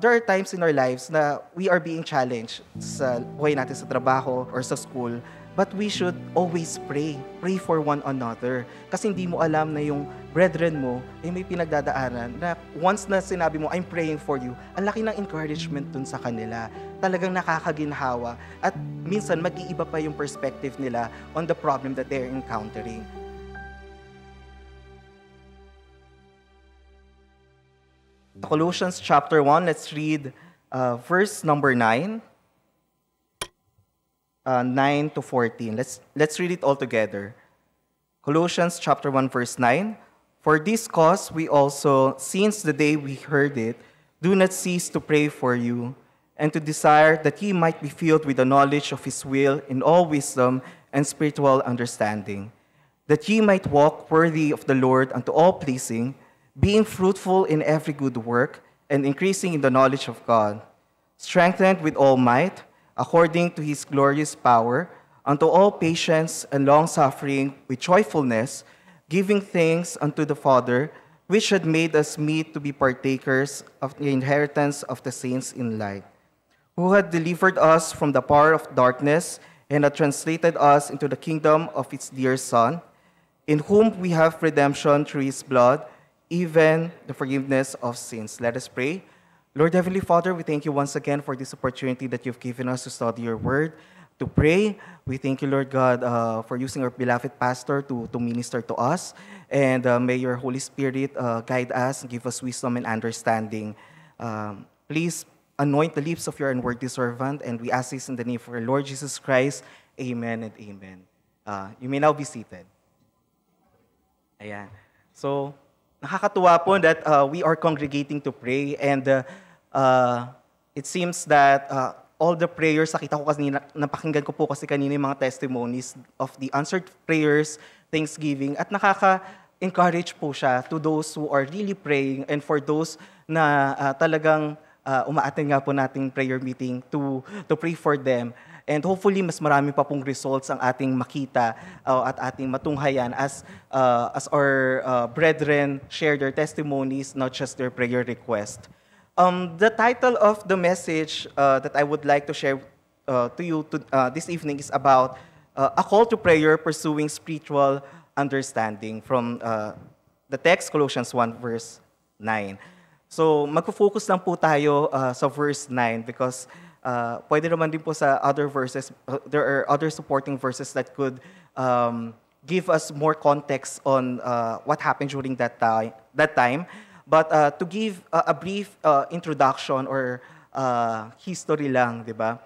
there are times in our lives na we are being challenged sa way natin sa trabaho or sa school. But we should always pray. Pray for one another. Kasi hindi mo alam na yung brethren mo ay may pinagdadaanan na once na sinabi mo, I'm praying for you, ang laki ng encouragement dun sa kanila. Talagang nakakaginhawa. At minsan, mag-iiba pa yung perspective nila on the problem that they're encountering. Colossians chapter 1, let's read uh, verse number 9, uh, 9 to 14. Let's, let's read it all together. Colossians chapter 1, verse 9. For this cause we also, since the day we heard it, do not cease to pray for you and to desire that ye might be filled with the knowledge of his will in all wisdom and spiritual understanding, that ye might walk worthy of the Lord unto all pleasing, being fruitful in every good work, and increasing in the knowledge of God, strengthened with all might, according to his glorious power, unto all patience and long suffering with joyfulness, giving thanks unto the Father, which had made us meet to be partakers of the inheritance of the saints in light, who had delivered us from the power of darkness and had translated us into the kingdom of His dear Son, in whom we have redemption through his blood even the forgiveness of sins. Let us pray. Lord Heavenly Father, we thank you once again for this opportunity that you've given us to study your word, to pray. We thank you, Lord God, uh, for using our beloved pastor to, to minister to us. And uh, may your Holy Spirit uh, guide us, give us wisdom and understanding. Um, please anoint the lips of your unworthy servant, and we ask this in the name of our Lord Jesus Christ. Amen and amen. Uh, you may now be seated. Ayan. So, nakakatuwa po that uh, we are congregating to pray and uh, uh, it seems that uh, all the prayers, nakita ko kasi, napakinggan ko po kasi kanina yung mga testimonies of the answered prayers, thanksgiving, at nakaka-encourage po siya to those who are really praying and for those na uh, talagang uh, umaatin nga po nating prayer meeting to, to pray for them. And hopefully, mas marami pa pong results ang ating makita uh, at ating matunghayan as, uh, as our uh, brethren share their testimonies, not just their prayer request. Um, the title of the message uh, that I would like to share uh, to you to, uh, this evening is about uh, a call to prayer pursuing spiritual understanding from uh, the text Colossians 1 verse 9. So magfo-focus lang po tayo uh, sa verse 9 because uh, pwede naman din po sa other verses, uh, there are other supporting verses that could um, give us more context on uh, what happened during that, ti that time. But uh, to give uh, a brief uh, introduction or uh, history lang, di ba,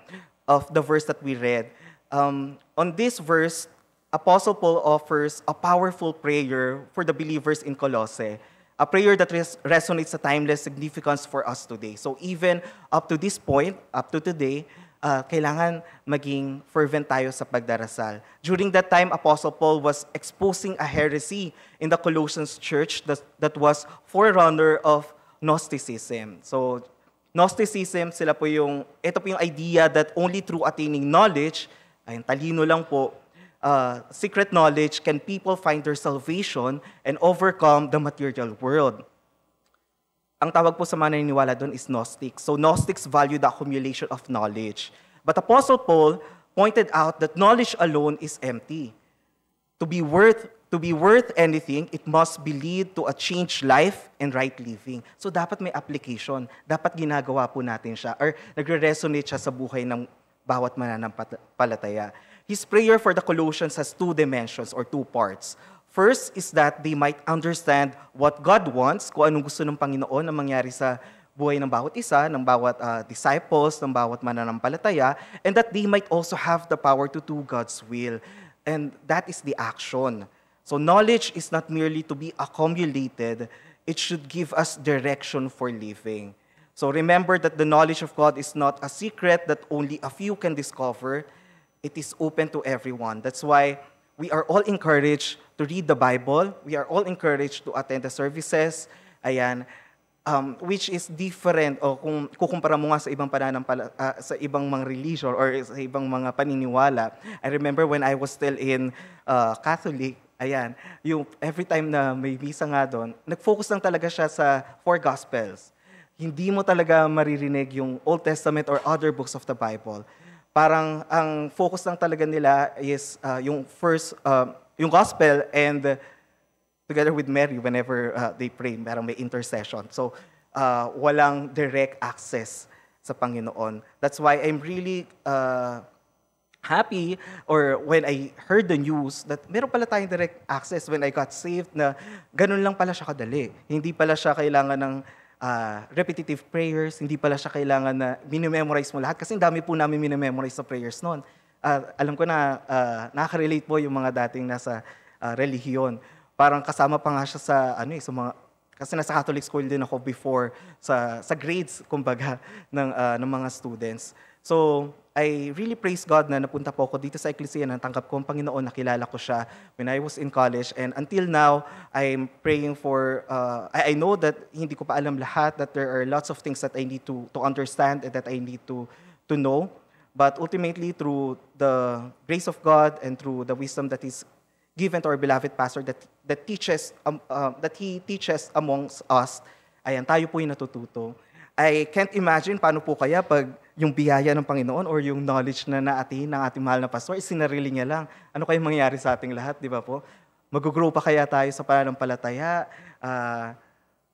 of the verse that we read, um, on this verse, Apostle Paul offers a powerful prayer for the believers in Colossae. a prayer that res resonates a timeless significance for us today. So even up to this point, up to today, uh, kailangan maging fervent tayo sa pagdarasal. During that time, Apostle Paul was exposing a heresy in the Colossians church that, that was forerunner of Gnosticism. So, Gnosticism, sila po yung, ito po yung idea that only through attaining knowledge, ayun, talino lang po, uh, secret knowledge can people find their salvation and overcome the material world. Ang tawag po sa mga naniniwala doon is Gnostics. So Gnostics value the accumulation of knowledge. But Apostle Paul pointed out that knowledge alone is empty. To be worth to be worth anything, it must be lead to a changed life and right living. So dapat may application. Dapat ginagawa po natin siya or nagre-resonate siya sa buhay ng bawat mananampalataya. His prayer for the Colossians has two dimensions or two parts. First is that they might understand what God wants, kung anong gusto ng Panginoon na mangyari sa buhay ng bawat isa, ng bawat uh, disciples, ng bawat mananampalataya, and that they might also have the power to do God's will. And that is the action. So knowledge is not merely to be accumulated, it should give us direction for living. So remember that the knowledge of God is not a secret that only a few can discover. It is open to everyone. That's why we are all encouraged to read the Bible. We are all encouraged to attend the services. Ayan. Um, which is different o kung kukumpara mo nga sa ibang pananampala, uh, sa ibang mga religion or sa ibang mga paniniwala. I remember when I was still in uh, Catholic, ayan, yung every time na may misa nga doon, nag-focus lang talaga siya sa four gospels. Hindi mo talaga maririnig yung Old Testament or other books of the Bible parang ang focus lang talaga nila is uh, yung first, uh, yung gospel and together with Mary whenever uh, they pray, parang may intercession. So, uh, walang direct access sa Panginoon. That's why I'm really uh, happy or when I heard the news that meron pala tayong direct access when I got saved na ganun lang pala siya kadali. Hindi pala siya kailangan ng uh, repetitive prayers, hindi pala siya kailangan na minememorize mo lahat kasi dami po namin minememorize sa prayers noon. Uh, alam ko na uh, nakaka-relate po yung mga dating nasa uh, relihiyon. Parang kasama pa nga siya sa ano eh, sa mga kasi nasa Catholic school din ako before sa sa grades kumbaga ng uh, ng mga students. So I really praise God na napunta po ako dito sa Ecclesia na tanggap ko ang Panginoon, nakilala ko siya when I was in college. And until now, I'm praying for, uh, I, I know that hindi ko pa alam lahat, that there are lots of things that I need to, to understand and that I need to, to know. But ultimately, through the grace of God and through the wisdom that is given to our beloved pastor that, that, teaches, um, uh, that he teaches amongst us, ayan, tayo po yung natututo. I can't imagine paano po kaya pag yung biyaya ng Panginoon or yung knowledge na naatin ng ating mahal na pastor, isinarili niya lang. Ano kayang mangyayari sa ating lahat, di ba po? Mag-grow pa kaya tayo sa pananampalataya? Uh,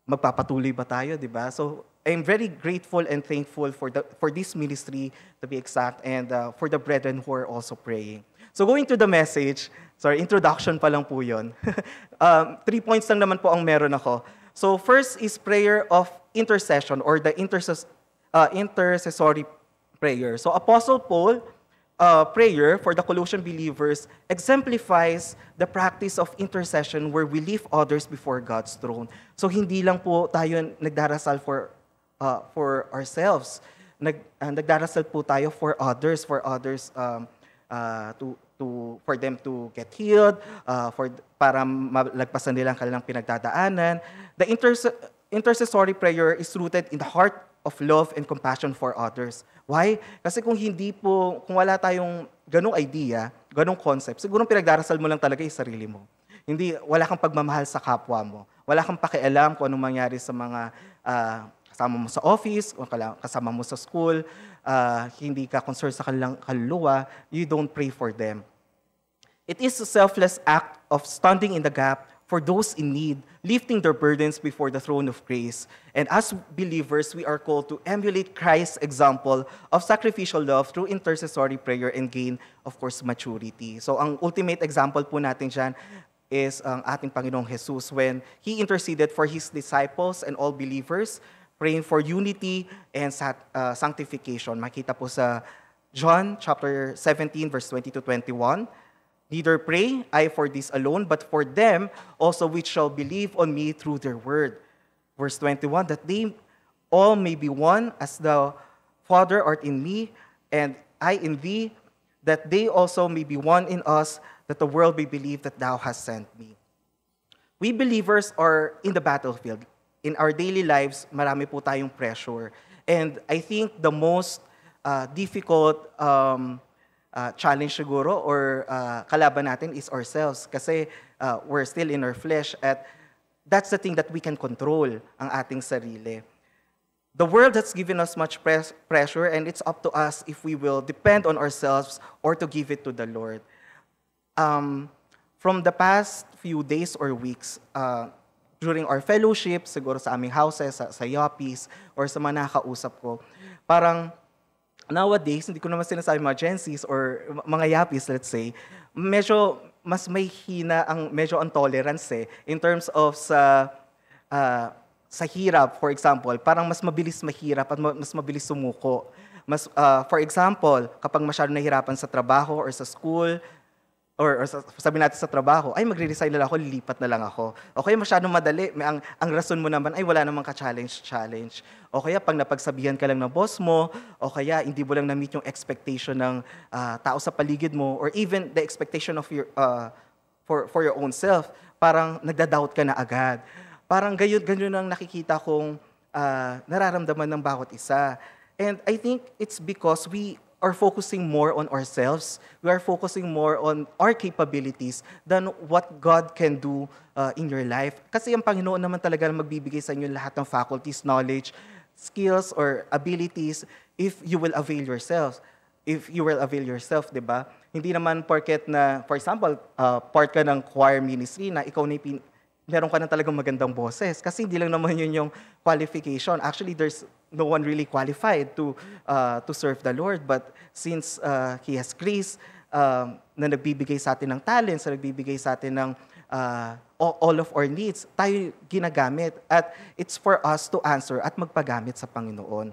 magpapatuloy ba tayo, di ba? So, I'm very grateful and thankful for, the, for this ministry, to be exact, and uh, for the brethren who are also praying. So going to the message, sorry, introduction pa lang po yun. um, three points lang naman po ang meron ako. So first is prayer of intercession or the intercess uh, intercessory prayer. So Apostle Paul, uh, prayer for the Colossian believers exemplifies the practice of intercession where we leave others before God's throne. So hindi lang po tayo nagdarasal for, uh, for ourselves. Nag, uh, nagdarasal po tayo for others, for others um, uh, to, to, for them to get healed, uh, for, para malagpasan nila ang kanilang pinagdadaanan. The interse intercessory prayer is rooted in the heart of love and compassion for others. Why? Kasi kung hindi po, kung wala tayong ganong idea, ganong concept, siguro pinagdarasal mo lang talaga yung sarili mo. Hindi, wala kang pagmamahal sa kapwa mo. Wala kang pakialam kung anong mangyari sa mga uh, kasama mo sa office, o kasama mo sa school, uh, hindi ka concerned sa kanilang kaluluwa, you don't pray for them. It is a selfless act of standing in the gap for those in need, lifting their burdens before the throne of grace. And as believers, we are called to emulate Christ's example of sacrificial love through intercessory prayer and gain, of course, maturity. So ang ultimate example po natin dyan is ang ating Panginoong Jesus when He interceded for His disciples and all believers, praying for unity and uh, sanctification. Makita po sa John chapter 17, verse 20 to 21, Neither pray I for this alone, but for them also which shall believe on me through their word. Verse 21 That they all may be one, as thou, Father, art in me, and I in thee, that they also may be one in us, that the world may believe that thou hast sent me. We believers are in the battlefield. In our daily lives, marami po tayong pressure. And I think the most uh, difficult um, uh, challenge siguro or uh, kalaban natin is ourselves kasi uh, we're still in our flesh at that's the thing that we can control ang ating sarili. The world has given us much pres- pressure and it's up to us if we will depend on ourselves or to give it to the Lord. Um, from the past few days or weeks, uh, during our fellowship, siguro sa aming houses, sa, sa Yopis, or sa mga nakausap ko, parang nowadays, hindi ko naman sinasabi mga Gen Zs or mga yappies, let's say, medyo mas may hina ang medyo ang tolerance eh, in terms of sa uh, sa hirap, for example, parang mas mabilis mahirap at mas mabilis sumuko. Mas, uh, for example, kapag masyado nahihirapan sa trabaho or sa school, or, or sabi natin sa trabaho, ay magre-resign na lang ako, lilipat na lang ako. O kaya masyadong madali, may, ang, ang rason mo naman ay wala namang ka-challenge-challenge. O kaya pag napagsabihan ka lang ng boss mo, o kaya hindi mo lang na-meet yung expectation ng uh, tao sa paligid mo, or even the expectation of your, uh, for, for your own self, parang nagda-doubt ka na agad. Parang ganyan, ganyan ang nakikita kong uh, nararamdaman ng bawat isa. And I think it's because we are focusing more on ourselves. We are focusing more on our capabilities than what God can do uh, in your life. Kasi ang Panginoon naman talaga na magbibigay sa inyo lahat ng faculties, knowledge, skills, or abilities if you will avail yourself. If you will avail yourself, di ba? Hindi naman porket na, for example, uh, part ka ng choir ministry na ikaw na meron ka na talagang magandang boses. Kasi hindi lang naman yun yung qualification. Actually, there's no one really qualified to, uh, to serve the Lord. But since uh, He has grace uh, na nagbibigay sa atin ng talents, na nagbibigay sa atin ng uh, all of our needs, tayo ginagamit. At it's for us to answer at magpagamit sa Panginoon.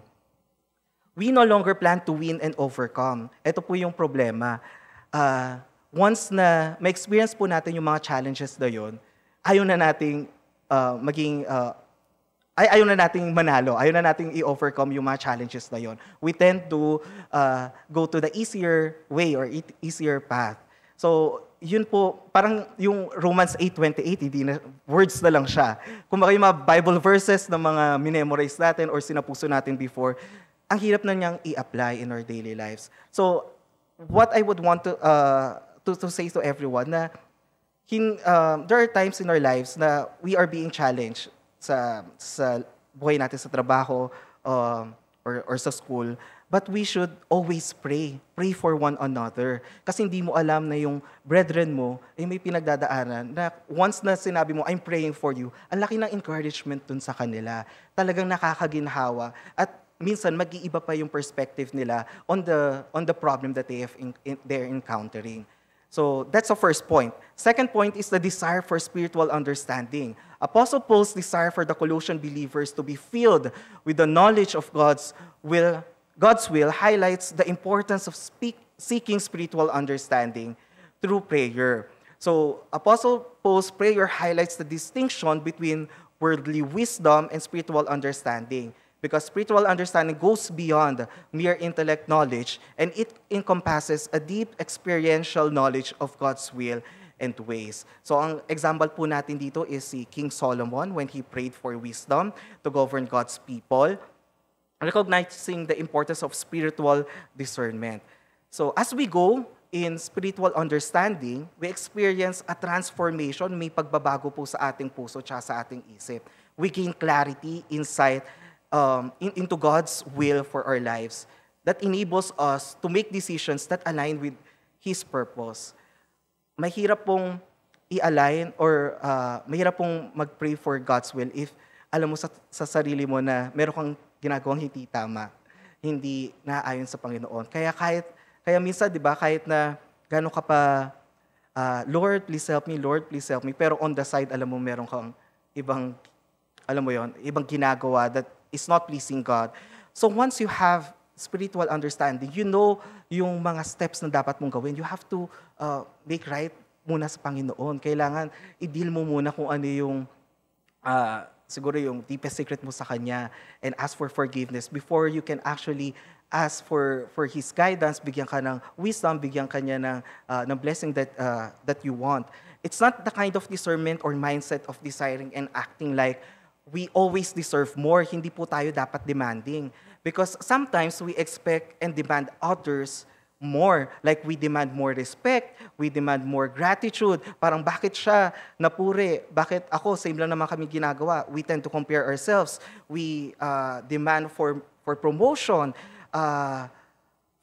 We no longer plan to win and overcome. Ito po yung problema. Uh, once na may experience po natin yung mga challenges na yun, ayaw na nating uh, maging uh, ay ayaw na nating manalo. Ayaw na nating i-overcome yung mga challenges na yon. We tend to uh, go to the easier way or easier path. So, yun po, parang yung Romans 8.28, hindi na, words na lang siya. Kung baka yung mga Bible verses na mga minemorize natin or sinapuso natin before, ang hirap na niyang i-apply in our daily lives. So, what I would want to, uh, to, to say to everyone na hin, um, there are times in our lives na we are being challenged sa sa buhay natin sa trabaho um, or, or sa school. But we should always pray. Pray for one another. Kasi hindi mo alam na yung brethren mo ay may pinagdadaanan na once na sinabi mo, I'm praying for you, ang laki ng encouragement dun sa kanila. Talagang nakakaginhawa. At minsan mag-iiba pa yung perspective nila on the on the problem that they have in, in, they're encountering. So that's the first point. Second point is the desire for spiritual understanding. Apostle Paul's desire for the Colossian believers to be filled with the knowledge of God's will, God's will highlights the importance of speak, seeking spiritual understanding through prayer. So Apostle Paul's prayer highlights the distinction between worldly wisdom and spiritual understanding. because spiritual understanding goes beyond mere intellect knowledge and it encompasses a deep experiential knowledge of God's will and ways. So ang example po natin dito is si King Solomon when he prayed for wisdom to govern God's people, recognizing the importance of spiritual discernment. So as we go in spiritual understanding, we experience a transformation, may pagbabago po sa ating puso at sa ating isip. We gain clarity, insight, um, in, into God's will for our lives that enables us to make decisions that align with His purpose. Mahirap pong i-align or uh, mahirap pong mag-pray for God's will if alam mo sa, sa sarili mo na meron kang ginagawang hindi tama, hindi naayon sa Panginoon. Kaya kahit, kaya minsan, di ba, kahit na gano'n ka pa, uh, Lord, please help me, Lord, please help me, pero on the side, alam mo, meron kang ibang, alam mo yon ibang ginagawa that is not pleasing God. So once you have spiritual understanding, you know yung mga steps na dapat mong gawin. You have to uh, make right muna sa Panginoon. Kailangan i-deal mo muna kung ano yung uh, siguro yung deepest secret mo sa Kanya and ask for forgiveness before you can actually ask for for His guidance, bigyan ka ng wisdom, bigyan ka niya ng, uh, ng blessing that, uh, that you want. It's not the kind of discernment or mindset of desiring and acting like we always deserve more. Hindi po tayo dapat demanding. Because sometimes we expect and demand others more. Like we demand more respect, we demand more gratitude. Parang bakit siya napuri? Bakit ako? Same lang naman kami ginagawa. We tend to compare ourselves. We uh, demand for, for promotion. Uh,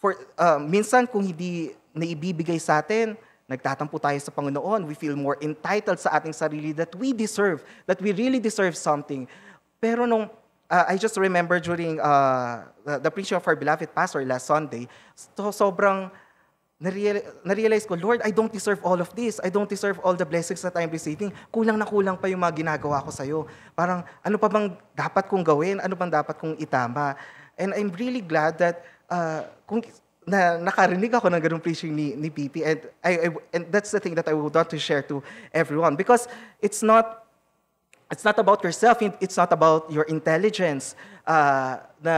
for, uh, minsan kung hindi naibibigay sa atin, Nagtatampo tayo sa Panginoon. We feel more entitled sa ating sarili that we deserve, that we really deserve something. Pero nung, uh, I just remember during uh, the, the preaching of our beloved pastor last Sunday, so, sobrang na-realize ko, Lord, I don't deserve all of this. I don't deserve all the blessings that I'm receiving. Kulang na kulang pa yung mga ginagawa ko sa'yo. Parang, ano pa bang dapat kong gawin? Ano bang dapat kong itama? And I'm really glad that uh, kung na nakarinig ako ng ganung preaching ni, ni PP and I, I and that's the thing that I would want to share to everyone because it's not it's not about yourself it's not about your intelligence uh, na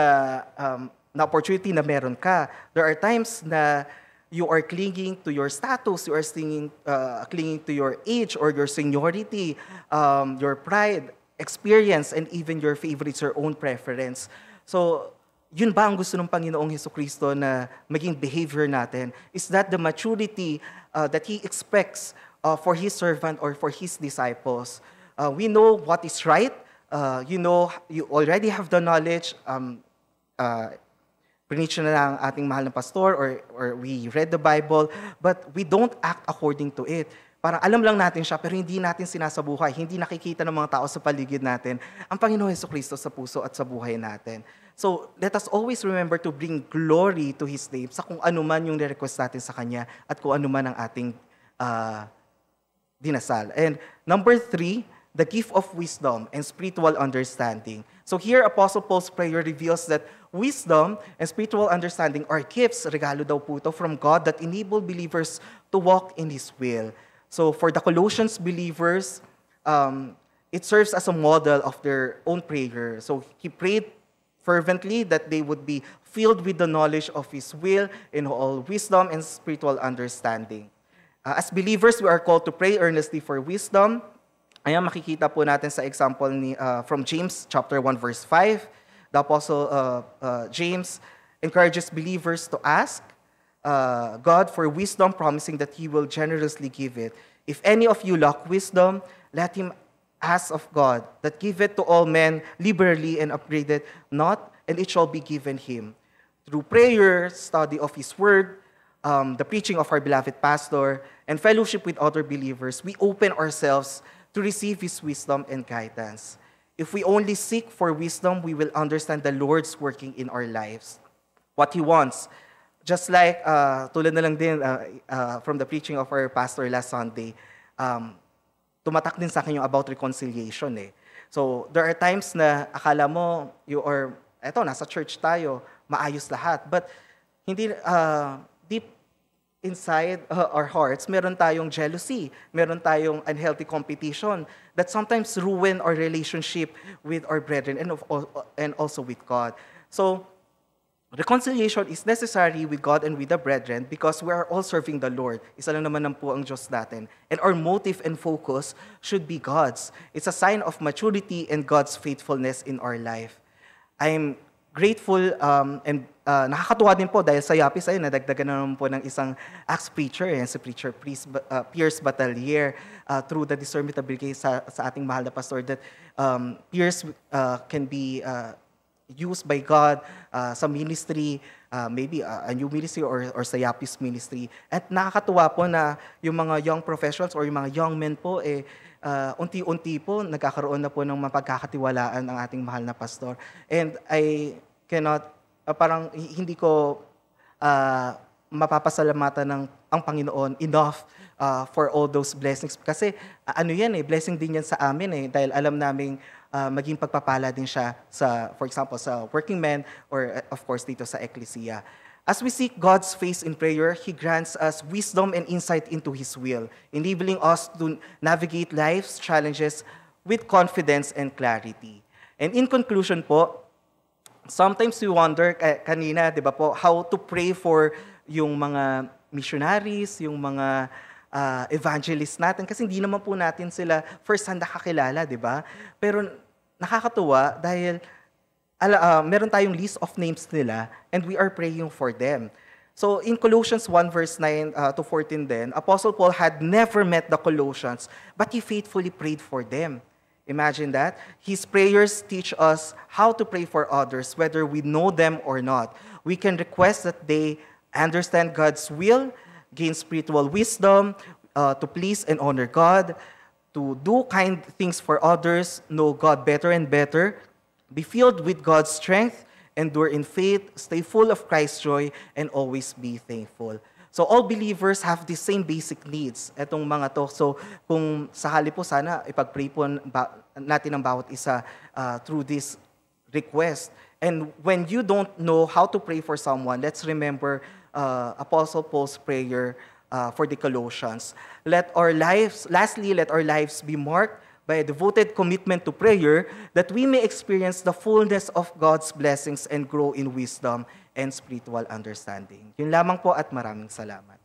um, na opportunity na meron ka there are times na you are clinging to your status you are clinging uh, clinging to your age or your seniority um, your pride experience and even your favorites or own preference so yun ba ang gusto ng Panginoong Heso Kristo na maging behavior natin? Is that the maturity uh, that He expects uh, for His servant or for His disciples? Uh, we know what is right. Uh, you know, you already have the knowledge. Um, uh, Prinitch na lang ating mahal na pastor or, or we read the Bible, but we don't act according to it. Parang alam lang natin siya, pero hindi natin sinasabuhay, hindi nakikita ng mga tao sa paligid natin ang Panginoon Yeso Kristo sa puso at sa buhay natin. So, let us always remember to bring glory to His name sa kung ano man yung request natin sa Kanya at kung ano man ang ating uh, dinasal. And number three, the gift of wisdom and spiritual understanding. So here, Apostle Paul's prayer reveals that wisdom and spiritual understanding are gifts, regalo daw po ito, from God that enable believers to walk in His will. So for the Colossians believers, um, it serves as a model of their own prayer. So he prayed fervently that they would be filled with the knowledge of His will in all wisdom and spiritual understanding. Uh, as believers, we are called to pray earnestly for wisdom. Ayan, makikita po natin sa example ni, uh, from James chapter 1 verse 5. The Apostle uh, uh, James encourages believers to ask uh, God for wisdom, promising that He will generously give it. If any of you lack wisdom, let him as of God that giveth to all men liberally and upbraideth not, and it shall be given him. Through prayer, study of his word, um, the preaching of our beloved pastor, and fellowship with other believers, we open ourselves to receive his wisdom and guidance. If we only seek for wisdom, we will understand the Lord's working in our lives. What He wants. Just like, uh, tulad na lang din uh, uh, from the preaching of our pastor last Sunday, um, tumatak din sa akin yung about reconciliation eh. So, there are times na akala mo, you or, eto, nasa church tayo, maayos lahat. But, hindi, uh, deep inside uh, our hearts, meron tayong jealousy, meron tayong unhealthy competition that sometimes ruin our relationship with our brethren and, of, and also with God. So, Reconciliation is necessary with God and with the brethren because we are all serving the Lord. Isa lang naman po ang Diyos natin. And our motive and focus should be God's. It's a sign of maturity and God's faithfulness in our life. I'm grateful um, and uh, nakakatuwa din po dahil sa Yapis ay nadagdagan naman po ng isang Acts preacher, yan, si preacher Pierce, uh, Pierce Batalier uh, through the discernment ability sa, sa ating mahal na pastor that um, Pierce uh, can be uh, used by God uh, sa ministry, uh, maybe uh, a new ministry or, or sa Yapis ministry. At nakakatuwa po na yung mga young professionals or yung mga young men po, eh, uh, unti-unti po nagkakaroon na po ng mapagkakatiwalaan ang ating mahal na pastor. And I cannot, uh, parang hindi ko uh, mapapasalamatan ng ang Panginoon enough uh, for all those blessings. Kasi uh, ano yan eh, blessing din yan sa amin eh. Dahil alam naming uh, maging pagpapala din siya sa, for example, sa working men or uh, of course dito sa Ecclesia. As we seek God's face in prayer, He grants us wisdom and insight into His will, enabling us to navigate life's challenges with confidence and clarity. And in conclusion po, sometimes we wonder eh, kanina, di ba po, how to pray for yung mga missionaries, yung mga Ah, evangelists natin kasi hindi naman po natin sila first-hand nakakilala, di ba? Pero nakakatuwa dahil ala, uh, meron tayong list of names nila and we are praying for them. So in Colossians 1 verse 9 uh, to 14 then, Apostle Paul had never met the Colossians, but he faithfully prayed for them. Imagine that. His prayers teach us how to pray for others, whether we know them or not. We can request that they understand God's will gain spiritual wisdom, uh, to please and honor God, to do kind things for others, know God better and better, be filled with God's strength, endure in faith, stay full of Christ's joy, and always be thankful. So all believers have the same basic needs, etong mga to. So kung sahali po sana, ipag-pray po natin ang bawat isa uh, through this request. And when you don't know how to pray for someone, let's remember uh, Apostle Paul's prayer uh, for the Colossians. Let our lives, lastly, let our lives be marked by a devoted commitment to prayer that we may experience the fullness of God's blessings and grow in wisdom and spiritual understanding. Yun lamang po at maraming salamat.